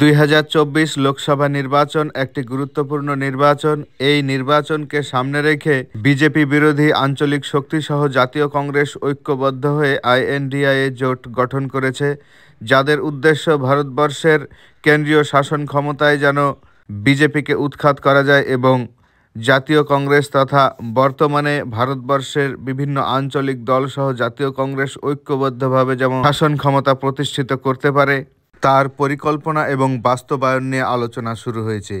দুই লোকসভা নির্বাচন একটি গুরুত্বপূর্ণ নির্বাচন এই নির্বাচনকে সামনে রেখে বিজেপি বিরোধী আঞ্চলিক শক্তিসহ জাতীয় কংগ্রেস ঐক্যবদ্ধ হয়ে আইএনডিআইএ জোট গঠন করেছে যাদের উদ্দেশ্য ভারতবর্ষের কেন্দ্রীয় শাসন ক্ষমতায় যেন বিজেপিকে উৎখাত করা যায় এবং জাতীয় কংগ্রেস তথা বর্তমানে ভারতবর্ষের বিভিন্ন আঞ্চলিক দলসহ জাতীয় কংগ্রেস ঐক্যবদ্ধভাবে যেমন শাসন ক্ষমতা প্রতিষ্ঠিত করতে পারে তার পরিকল্পনা এবং বাস্তবায়ন নিয়ে আলোচনা শুরু হয়েছে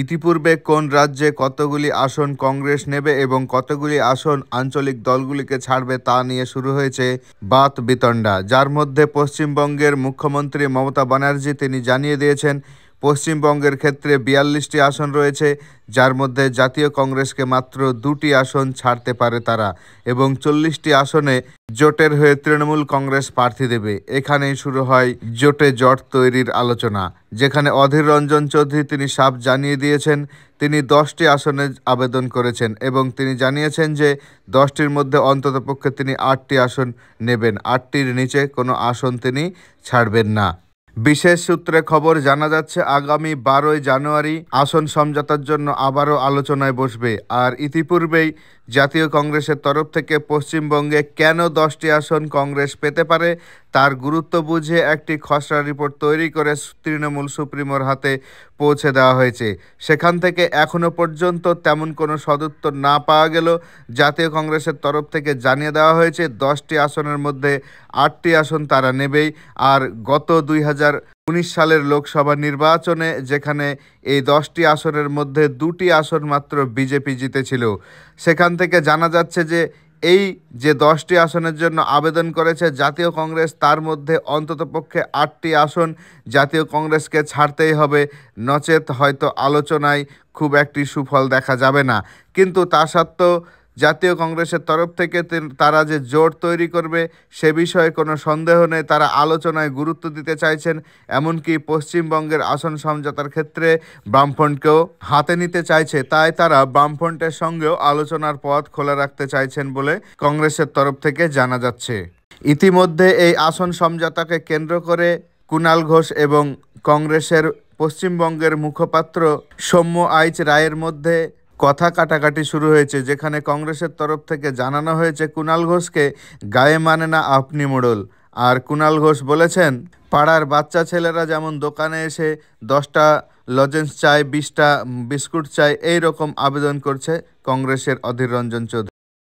ইতিপূর্বে কোন রাজ্যে কতগুলি আসন কংগ্রেস নেবে এবং কতগুলি আসন আঞ্চলিক দলগুলিকে ছাড়বে তা নিয়ে শুরু হয়েছে বাত বিতণ্ডা যার মধ্যে পশ্চিমবঙ্গের মুখ্যমন্ত্রী মমতা ব্যানার্জি তিনি জানিয়ে দিয়েছেন পশ্চিমবঙ্গের ক্ষেত্রে বিয়াল্লিশটি আসন রয়েছে যার মধ্যে জাতীয় কংগ্রেসকে মাত্র দুটি আসন ছাড়তে পারে তারা এবং চল্লিশটি আসনে জোটের হয়ে তৃণমূল কংগ্রেস প্রার্থী দেবে এখানেই শুরু হয় জোটে জট তৈরির আলোচনা যেখানে অধীর রঞ্জন চৌধুরী তিনি সাপ জানিয়ে দিয়েছেন তিনি দশটি আসনে আবেদন করেছেন এবং তিনি জানিয়েছেন যে দশটির মধ্যে অন্ততপক্ষে তিনি আটটি আসন নেবেন আটটির নিচে কোনো আসন তিনি ছাড়বেন না বিশেষ সূত্রে খবর জানা যাচ্ছে আগামী বারোই জানুয়ারি আসন সমঝোতার জন্য আবারও আলোচনায় বসবে আর ইতিপূর্বেই জাতীয় কংগ্রেসের তরফ থেকে পশ্চিমবঙ্গে কেন দশটি আসন কংগ্রেস পেতে পারে তার গুরুত্ব বুঝে একটি খসড়া রিপোর্ট তৈরি করে তৃণমূল সুপ্রিমোর হাতে পৌঁছে দেওয়া হয়েছে সেখান থেকে এখনও পর্যন্ত তেমন কোনো সদুত্তর না পাওয়া গেল জাতীয় কংগ্রেসের তরফ থেকে জানিয়ে দেওয়া হয়েছে দশটি আসনের মধ্যে আটটি আসন তারা নেবেই আর গত দুই হাজার উনিশ সালের লোকসভা নির্বাচনে যেখানে এই দশটি আসনের মধ্যে দুটি আসন মাত্র বিজেপি জিতেছিল সেখান থেকে জানা যাচ্ছে যে এই যে দশটি আসনের জন্য আবেদন করেছে জাতীয় কংগ্রেস তার মধ্যে অন্ততপক্ষে আটটি আসন জাতীয় কংগ্রেসকে ছাড়তেই হবে নচেত হয়তো আলোচনায় খুব একটি সুফল দেখা যাবে না কিন্তু তা সত্ত্বেও জাতীয় কংগ্রেসের তরফ থেকে তারা যে জোট তৈরি করবে সে বিষয়ে কোনো সন্দেহ নেই তারা আলোচনায় গুরুত্ব দিতে চাইছেন এমনকি পশ্চিমবঙ্গের আসন সমঝোতার ক্ষেত্রে বামফ্রন্টকেও হাতে নিতে চাইছে তাই তারা বামফ্রন্টের সঙ্গেও আলোচনার পথ খোলা রাখতে চাইছেন বলে কংগ্রেসের তরফ থেকে জানা যাচ্ছে ইতিমধ্যে এই আসন সমঝোতাকে কেন্দ্র করে কুণাল ঘোষ এবং কংগ্রেসের পশ্চিমবঙ্গের মুখপাত্র সৌম্য আইচ রায়ের মধ্যে কথা কাটাকাটি শুরু হয়েছে যেখানে কংগ্রেসের তরফ থেকে জানানো হয়েছে কুণাল ঘোষকে গায়ে মানে না আপনি মোড়ল আর কুণাল ঘোষ বলেছেন পাড়ার বাচ্চা ছেলেরা যেমন দোকানে এসে দশটা লজেন্স চায় বিশটা বিস্কুট চায় এই রকম আবেদন করছে কংগ্রেসের অধীর রঞ্জন চৌধুরী